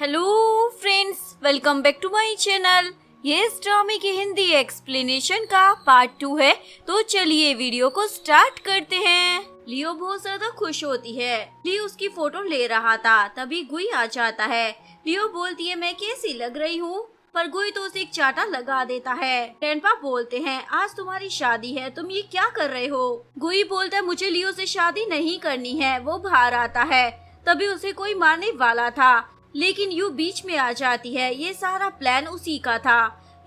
hello friends welcome back to my channel ये इस ड्रामे की हिंदी एक्सप्लेनेशन का पार्ट टू है तो चलिए वीडियो को स्टार्ट करते हैं लियो बहुत ज्यादा खुश होती है लियो उसकी फोटो ले रहा था तभी गुई आ जाता है लियो बोलती है मैं कैसी लग रही हूँ पर गुई तो उसे एक चाटा लगा देता है टेंपा बोलते हैं आज तुम्हारी शादी है तुम ये क्या कर रहे हो गुई बोलता है मुझे लियो से शादी नहीं करनी है वो बाहर आता है तभी उसे कोई मारने वाला था लेकिन यू बीच में आ जाती है ये सारा प्लान उसी का था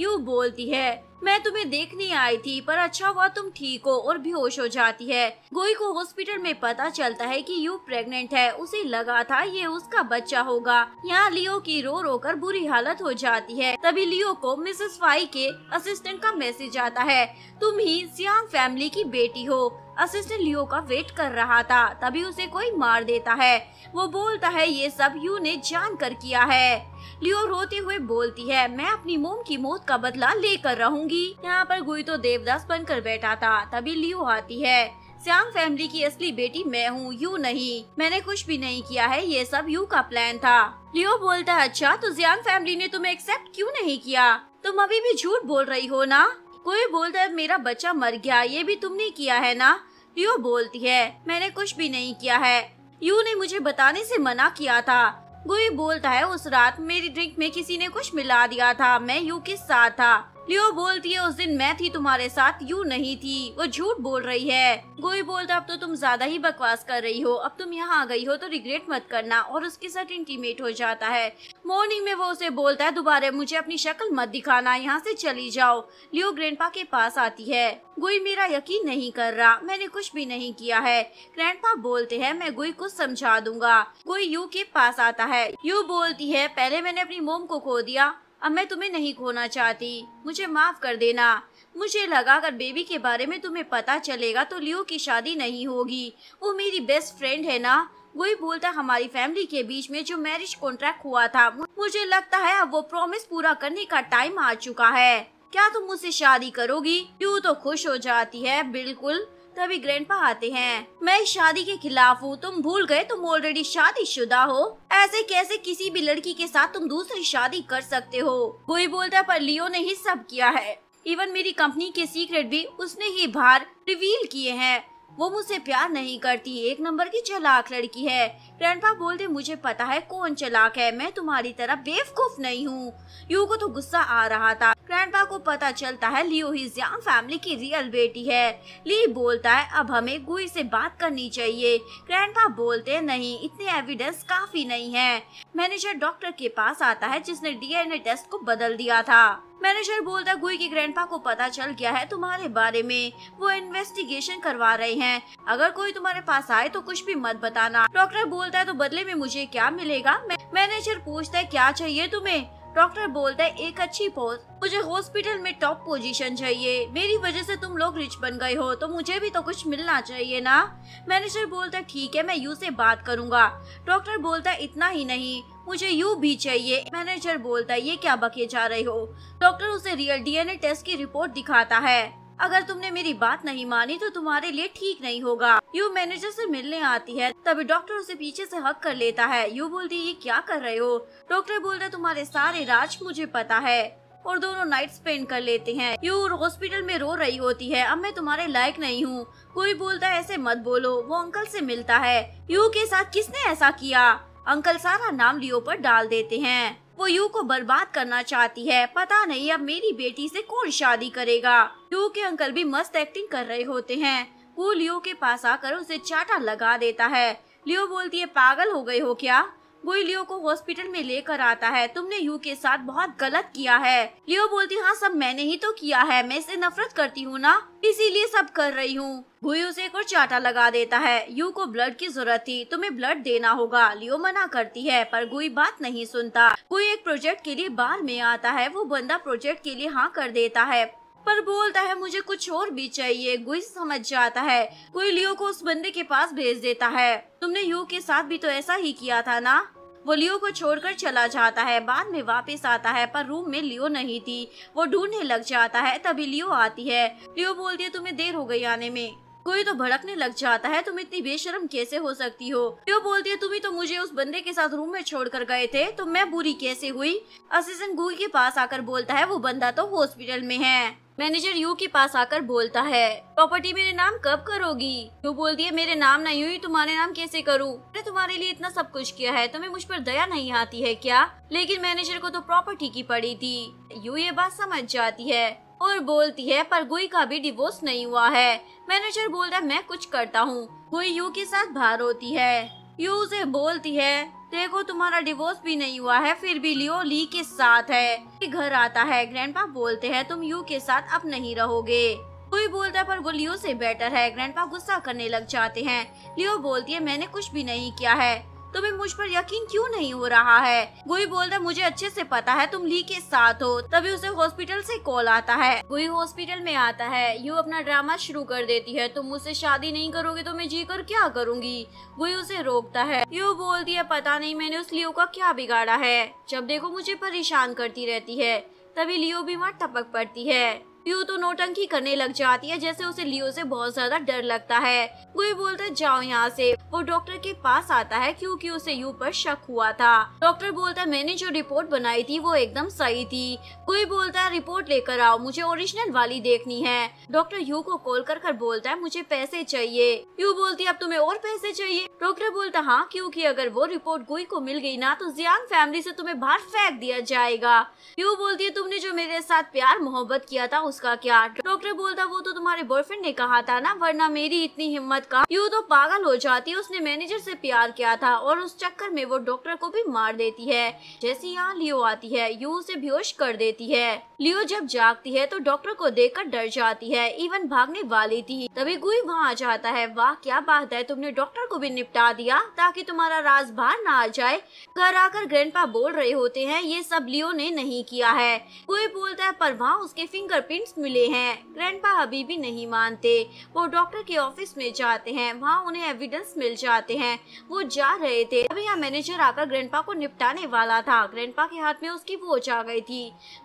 यू बोलती है मैं तुम्हें देखने आई थी पर अच्छा हुआ तुम ठीक हो और बेहोश हो जाती है गोई को हॉस्पिटल में पता चलता है कि यू प्रेग्नेंट है उसे लगा था ये उसका बच्चा होगा यहाँ लियो की रो रो कर बुरी हालत हो जाती है तभी लियो को मिसेस वाई के असिस्टेंट का मैसेज आता है तुम ही सियांग फैमिली की बेटी हो असिस्टेंट लियो का वेट कर रहा था तभी उसे कोई मार देता है वो बोलता है ये सब यू ने जान कर किया है लियो रोते हुए बोलती है मैं अपनी मोम की मौत का बदला लेकर रहूंगी यहाँ पर गुई तो देवदास बनकर बैठा था तभी लियो आती है श्याम फैमिली की असली बेटी मैं हूँ यू नहीं मैंने कुछ भी नहीं किया है ये सब यू का प्लान था लियो बोलता है अच्छा तो जियान फैमिली ने तुम्हें एक्सेप्ट क्यों नहीं किया तुम अभी भी झूठ बोल रही हो ना कोई बोलता है मेरा बच्चा मर गया ये भी तुमने किया है ना यू बोलती है मैंने कुछ भी नहीं किया है यू ने मुझे बताने से मना किया था गुई बोलता है उस रात मेरी ड्रिंक में किसी ने कुछ मिला दिया था मैं यू के साथ था लियो बोलती है उस दिन मैं थी तुम्हारे साथ यू नहीं थी वो झूठ बोल रही है गोई बोलता अब तो तुम ज्यादा ही बकवास कर रही हो अब तुम यहाँ आ गई हो तो रिग्रेट मत करना और उसके साथ इंटीमेट हो जाता है मॉर्निंग में वो उसे बोलता है दोबारा मुझे अपनी शक्ल मत दिखाना यहाँ से चली जाओ लियो ग्रैंडपा के पास आती है गोई मेरा यकीन नहीं कर रहा मैंने कुछ भी नहीं किया है ग्रैंडपा बोलते हैं मैं गुई कुछ समझा दूंगा गोई यू के पास आता है यू बोलती है पहले मैंने अपनी मोम को खो दिया अब मैं तुम्हें नहीं खोना चाहती मुझे माफ़ कर देना मुझे लगा अगर बेबी के बारे में तुम्हें पता चलेगा तो लियो की शादी नहीं होगी वो मेरी बेस्ट फ्रेंड है ना वही बोलता हमारी फैमिली के बीच में जो मैरिज कॉन्ट्रैक्ट हुआ था मुझे लगता है अब वो प्रॉमिस पूरा करने का टाइम आ चुका है क्या तुम मुझसे शादी करोगी क्यूँ तो खुश हो जाती है बिल्कुल तभी तो पा आते हैं मैं शादी के खिलाफ हूँ तुम भूल गए तुम ऑलरेडी शादी शुदा हो ऐसे कैसे किसी भी लड़की के साथ तुम दूसरी शादी कर सकते हो कोई बोलता है पर लियो ने ही सब किया है इवन मेरी कंपनी के सीक्रेट भी उसने ही बाहर रिवील किए हैं वो मुझसे प्यार नहीं करती एक नंबर की चलाक लड़की है ग्रैंडपा बोलते मुझे पता है कौन चलाक है मैं तुम्हारी तरह बेवकूफ नहीं हूँ यू को तो गुस्सा आ रहा था ग्रैंडपा को पता चलता है लियो ही हिजियांग फैमिली की रियल बेटी है ली बोलता है अब हमें गुई से बात करनी चाहिए ग्रैंडपा बोलते नहीं इतने एविडेंस काफी नहीं है मैनेजर डॉक्टर के पास आता है जिसने डीएनए टेस्ट को बदल दिया था मैनेजर बोलता गुई की ग्रैंडपा को पता चल गया है तुम्हारे बारे में वो इन्वेस्टिगेशन करवा रहे हैं अगर कोई तुम्हारे पास आए तो कुछ भी मत बताना डॉक्टर बोलता है तो बदले में मुझे क्या मिलेगा मैनेजर पूछता है क्या चाहिए तुम्हें डॉक्टर बोलता है एक अच्छी पोस्ट मुझे हॉस्पिटल में टॉप पोजीशन चाहिए मेरी वजह से तुम लोग रिच बन गए हो तो मुझे भी तो कुछ मिलना चाहिए ना मैनेजर बोलता है ठीक है मैं यू से बात करूंगा डॉक्टर बोलता है इतना ही नहीं मुझे यू भी चाहिए मैनेजर बोलता है ये क्या बके जा रहे हो डॉक्टर उसे रियल डीएनए टेस्ट की रिपोर्ट दिखाता है अगर तुमने मेरी बात नहीं मानी तो तुम्हारे लिए ठीक नहीं होगा यू मैनेजर से मिलने आती है तभी डॉक्टर उसे पीछे से हक कर लेता है यू बोलती ये क्या कर रहे हो डॉक्टर रहे तुम्हारे सारे राज मुझे पता है और दोनों नाइट स्पेंड कर लेते हैं यू हॉस्पिटल में रो रही होती है अब मैं तुम्हारे लायक नहीं हूँ कोई बोलता है ऐसे मत बोलो वो अंकल से मिलता है यू के साथ किसने ऐसा किया अंकल सारा नाम लियो पर डाल देते हैं वो यू को बर्बाद करना चाहती है पता नहीं अब मेरी बेटी से कौन शादी करेगा यू के अंकल भी मस्त एक्टिंग कर रहे होते हैं वो लियो के पास आकर उसे चाटा लगा देता है लियो बोलती है पागल हो गई हो क्या कोई लियो को हॉस्पिटल में लेकर आता है तुमने यू के साथ बहुत गलत किया है लियो बोलती हाँ सब मैंने ही तो किया है मैं इसे नफरत करती हूँ ना इसीलिए सब कर रही हूँ भूई उसे एक और चाटा लगा देता है यू को ब्लड की जरूरत थी तुम्हें ब्लड देना होगा लियो मना करती है पर गुई बात नहीं सुनता गुई एक प्रोजेक्ट के लिए बाल में आता है वो बंदा प्रोजेक्ट के लिए हाँ कर देता है पर बोलता है मुझे कुछ और भी चाहिए गुई समझ जाता है कोई लियो को उस बंदे के पास भेज देता है तुमने यू के साथ भी तो ऐसा ही किया था ना वो लियो को छोड़कर चला जाता है बाद में वापस आता है पर रूम में लियो नहीं थी वो ढूंढने लग जाता है तभी लियो आती है लियो बोलती है तुम्हें देर हो गई आने में कोई तो भड़कने लग जाता है तुम इतनी बेशरम कैसे हो सकती हो लियो बोलती है ही तो मुझे उस बंदे के साथ रूम में छोड़कर गए थे तो मैं बुरी कैसे हुई असिस्टेंट गुई के पास आकर बोलता है वो बंदा तो हॉस्पिटल में है मैनेजर यू के पास आकर बोलता है प्रॉपर्टी मेरे नाम कब करोगी यू बोल दिए मेरे नाम ना यू ही तुम्हारे नाम कैसे करूँ मैंने तुम्हारे लिए इतना सब कुछ किया है तुम्हें मुझ पर दया नहीं आती है क्या लेकिन मैनेजर को तो प्रॉपर्टी की पड़ी थी यू ये बात समझ जाती है और बोलती है पर गुई का भी डिवोर्स नहीं हुआ है मैनेजर बोलता है मैं कुछ करता हूँ गुई यू के साथ बाहर होती है यू उसे बोलती है देखो तुम्हारा डिवोर्स भी नहीं हुआ है फिर भी लियो ली के साथ है घर आता है ग्रैंडपा बोलते हैं तुम यू के साथ अब नहीं रहोगे कोई बोलता है पर वो लियो से बेटर है ग्रैंडपा गुस्सा करने लग जाते हैं लियो बोलती है मैंने कुछ भी नहीं किया है तुम्हें मुझ पर यकीन क्यों नहीं हो रहा है गोई बोलता मुझे अच्छे से पता है तुम ली के साथ हो तभी उसे हॉस्पिटल से कॉल आता है गोई हॉस्पिटल में आता है यू अपना ड्रामा शुरू कर देती है तुम मुझसे शादी नहीं करोगे तो मैं जी कर क्या करूँगी गोई उसे रोकता है यू बोलती है पता नहीं मैंने उस लियो का क्या बिगाड़ा है जब देखो मुझे परेशान करती रहती है तभी लियो बीमार टपक पड़ती है यू तो नोटंकी करने लग जाती है जैसे उसे लियो से बहुत ज्यादा डर लगता है गुई बोलता है जाओ यहाँ से वो डॉक्टर के पास आता है क्योंकि उसे यू पर शक हुआ था डॉक्टर बोलता है मैंने जो रिपोर्ट बनाई थी वो एकदम सही थी कोई बोलता है रिपोर्ट लेकर आओ मुझे ओरिजिनल वाली देखनी है डॉक्टर यू को कॉल कर कर बोलता है मुझे पैसे चाहिए यू बोलती है अब तुम्हें और पैसे चाहिए डॉक्टर बोलता हाँ क्योंकि अगर वो रिपोर्ट गुई को मिल गई ना तो जियांग फैमिली से तुम्हें बाहर फेंक दिया जाएगा यू बोलती है तुमने जो मेरे साथ प्यार मोहब्बत किया था उस उसका क्या डॉक्टर बोलता वो तो तुम्हारे बॉयफ्रेंड ने कहा था ना वरना मेरी इतनी हिम्मत का यू तो पागल हो जाती उसने मैनेजर से प्यार किया था और उस चक्कर में वो डॉक्टर को भी मार देती है जैसे यहाँ लियो आती है यू उसे बेहोश कर देती है लियो जब जागती है तो डॉक्टर को कर डर जाती है इवन भागने वाली थी तभी गुई वहाँ आ जाता है वाह क्या बात है तुमने डॉक्टर को भी निपटा दिया ताकि तुम्हारा राज बाहर न आ जाए घर आकर ग्रैंडपा बोल रहे होते हैं ये सब लियो ने नहीं किया है कोई बोलता है पर वहाँ उसके फिंगरप्रिंट पेरेंट्स मिले हैं ग्रैंडपा अभी भी नहीं मानते वो डॉक्टर के ऑफिस में जाते हैं वहाँ उन्हें एविडेंस मिल जाते हैं वो जा रहे थे अभी यहाँ मैनेजर आकर ग्रैंडपा को निपटाने वाला था ग्रैंडपा के हाथ में उसकी वोच आ गई थी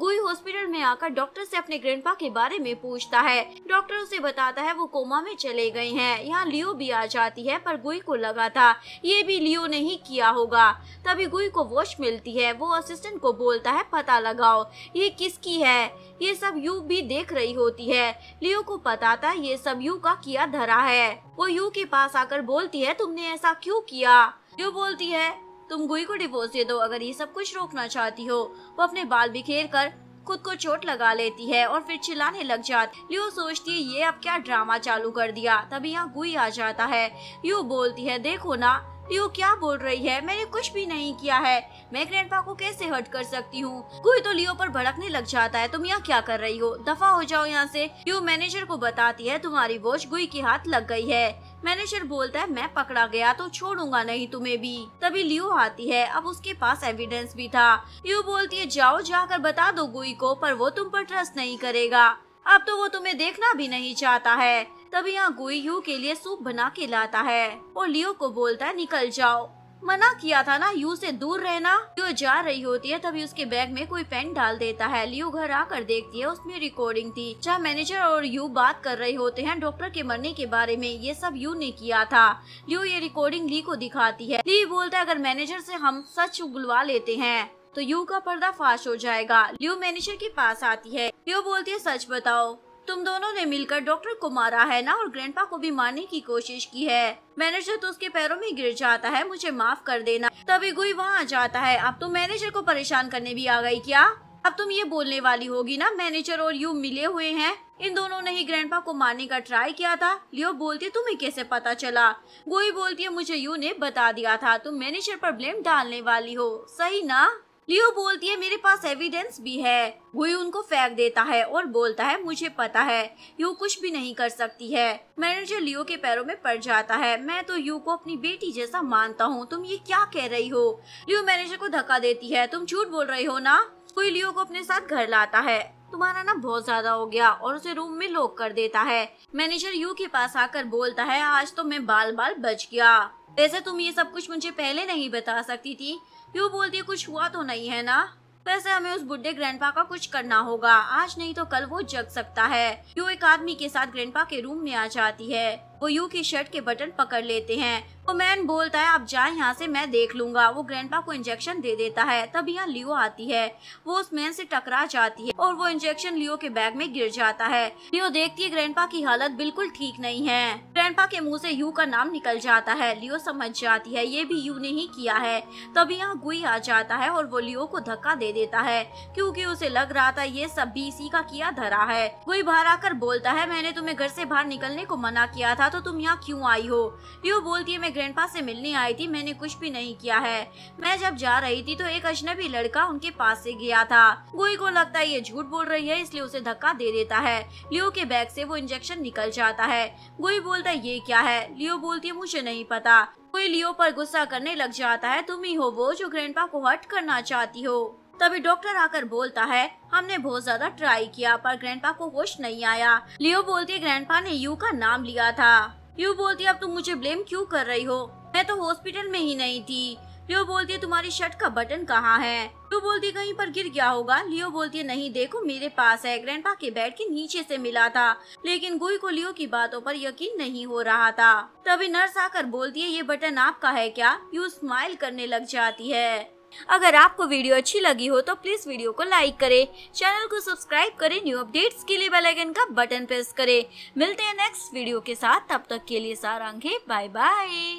गुई हॉस्पिटल में आकर डॉक्टर से अपने ग्रैंडपा के बारे में पूछता है डॉक्टर उसे बताता है वो कोमा में चले गए हैं यहाँ लियो भी आ जाती है पर गुई को लगा था ये भी लियो ने ही किया होगा तभी गुई को वॉच मिलती है वो असिस्टेंट को बोलता है पता लगाओ ये किसकी है ये सब यू भी देख रही होती है लियो को पता था ये सब यू का किया धरा है वो यू के पास आकर बोलती है तुमने ऐसा क्यों किया यू बोलती है तुम गुई को डिवोर्स दे दो अगर ये सब कुछ रोकना चाहती हो वो अपने बाल बिखेर कर खुद को चोट लगा लेती है और फिर चिल्लाने लग जाती लियो सोचती है ये अब क्या ड्रामा चालू कर दिया तभी यहाँ गुई आ जाता है यू बोलती है देखो ना रियो क्या बोल रही है मैंने कुछ भी नहीं किया है मैं ग्रैंडपा को कैसे हर्ट कर सकती हूँ कोई तो लियो पर भड़कने लग जाता है तुम यहाँ क्या कर रही हो दफा हो जाओ यहाँ से लियो मैनेजर को बताती है तुम्हारी वॉच गुई के हाथ लग गई है मैनेजर बोलता है मैं पकड़ा गया तो छोड़ूंगा नहीं तुम्हें भी तभी लियो आती है अब उसके पास एविडेंस भी था लियो बोलती है जाओ जाकर बता दो गुई को पर वो तुम पर ट्रस्ट नहीं करेगा अब तो वो तुम्हें देखना भी नहीं चाहता है तभी यहाँ यू के लिए सूप बना के लाता है और लियो को बोलता है निकल जाओ मना किया था ना यू से दूर रहना लियो जा रही होती है तभी उसके बैग में कोई पेन डाल देता है लियो घर आकर देखती है उसमें रिकॉर्डिंग थी जहाँ मैनेजर और यू बात कर रहे होते हैं डॉक्टर के मरने के बारे में ये सब यू ने किया था लियो ये रिकॉर्डिंग ली को दिखाती है ली बोलता है अगर मैनेजर से हम सच उगलवा लेते हैं तो यू का पर्दा फाश हो जाएगा लियो मैनेजर के पास आती है लियो बोलती है सच बताओ तुम दोनों ने मिलकर डॉक्टर को मारा है ना और ग्रैंडपा को भी मारने की कोशिश की है मैनेजर तो उसके पैरों में गिर जाता है मुझे माफ कर देना तभी गुई वहाँ आ जाता है अब तुम तो मैनेजर को परेशान करने भी आ गई क्या अब तुम ये बोलने वाली होगी ना मैनेजर और यू मिले हुए हैं इन दोनों ने ही ग्रैंड को मारने का ट्राई किया था लियो बोलती तुम्हें कैसे पता चला गोई बोलती है मुझे यू ने बता दिया था तुम मैनेजर पर ब्लेम डालने वाली हो सही ना लियो बोलती है मेरे पास एविडेंस भी है वही उनको फेंक देता है और बोलता है मुझे पता है यू कुछ भी नहीं कर सकती है मैनेजर लियो के पैरों में पड़ जाता है मैं तो यू को अपनी बेटी जैसा मानता हूँ तुम ये क्या कह रही हो लियो मैनेजर को धक्का देती है तुम झूठ बोल रही हो ना कोई लियो को अपने साथ घर लाता है तुम्हारा ना बहुत ज्यादा हो गया और उसे रूम में लॉक कर देता है मैनेजर यू के पास आकर बोलता है आज तो मैं बाल बाल बच गया वैसे तुम ये सब कुछ मुझे पहले नहीं बता सकती थी क्यों बोलती है कुछ हुआ तो नहीं है ना वैसे हमें उस बुढ़े ग्रैंडपा का कुछ करना होगा आज नहीं तो कल वो जग सकता है क्यों एक आदमी के साथ ग्रैंडपा के रूम में आ जाती है वो यू की शर्ट के बटन पकड़ लेते हैं वो मैन बोलता है आप जाए यहाँ से मैं देख लूंगा वो ग्रैंडपा को इंजेक्शन दे देता है तब यहाँ लियो आती है वो उस मैन से टकरा जाती है और वो इंजेक्शन लियो के बैग में गिर जाता है लियो देखती है ग्रैंडपा की हालत बिल्कुल ठीक नहीं है ग्रैंडपा के मुंह से यू का नाम निकल जाता है लियो समझ जाती है ये भी यू ने ही किया है तभी यहाँ गुई आ जाता है और वो लियो को धक्का दे देता है क्यूँकी उसे लग रहा था ये सब भी इसी का किया धरा है गुई बाहर आकर बोलता है मैंने तुम्हें घर ऐसी बाहर निकलने को मना किया था था तो तुम यहाँ क्यों आई हो यू बोलती है मैं ग्रैंडपा से मिलने आई थी मैंने कुछ भी नहीं किया है मैं जब जा रही थी तो एक अजनबी लड़का उनके पास से गया था गोई को लगता है ये झूठ बोल रही है इसलिए उसे धक्का दे देता है लियो के बैग से वो इंजेक्शन निकल जाता है गोई बोलता है ये क्या है लियो बोलती है मुझे नहीं पता कोई लियो पर गुस्सा करने लग जाता है तुम ही हो वो जो ग्रैंडपा को हट करना चाहती हो तभी डॉक्टर आकर बोलता है हमने बहुत ज्यादा ट्राई किया पर ग्रैंडपा को होश नहीं आया लियो बोलती है ग्रैंडपा ने यू का नाम लिया था यू बोलती है अब तुम मुझे ब्लेम क्यों कर रही हो मैं तो हॉस्पिटल में ही नहीं थी लियो बोलती है तुम्हारी शर्ट का बटन कहाँ है लियो बोलती कहीं पर गिर गया होगा लियो बोलती है नहीं देखो मेरे पास है ग्रैंडपा के बेड के नीचे से मिला था लेकिन गुई को लियो की बातों पर यकीन नहीं हो रहा था तभी नर्स आकर बोलती है ये बटन आपका है क्या यू स्माइल करने लग जाती है अगर आपको वीडियो अच्छी लगी हो तो प्लीज़ वीडियो को लाइक करें चैनल को सब्सक्राइब करें न्यू अपडेट्स के लिए बेलाइकन का बटन प्रेस करें मिलते हैं नेक्स्ट वीडियो के साथ तब तक के लिए सारांगे बाय बाय